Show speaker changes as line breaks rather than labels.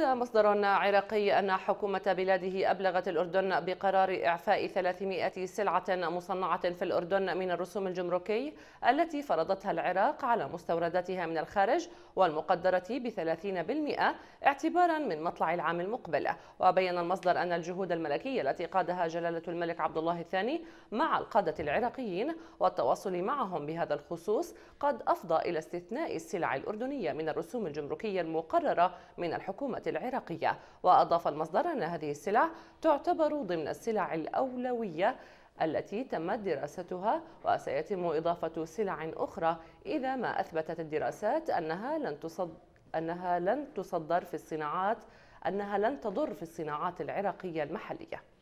أكد مصدر عراقي أن حكومة بلاده أبلغت الأردن بقرار إعفاء 300 سلعة مصنعة في الأردن من الرسوم الجمركي التي فرضتها العراق على مستورداتها من الخارج والمقدرة ب 30% اعتبارا من مطلع العام المقبل وبين المصدر أن الجهود الملكية التي قادها جلالة الملك عبد الله الثاني مع القادة العراقيين والتواصل معهم بهذا الخصوص قد أفضى إلى استثناء السلع الأردنية من الرسوم الجمركية المقررة من الحكومة العراقية وأضاف المصدر أن هذه السلع تعتبر ضمن السلع الأولوية التي تمت دراستها وسيتم إضافة سلع أخرى إذا ما أثبتت الدراسات أنها لن تصد أنها لن تصدر في الصناعات أنها لن تضر في الصناعات العراقية المحلية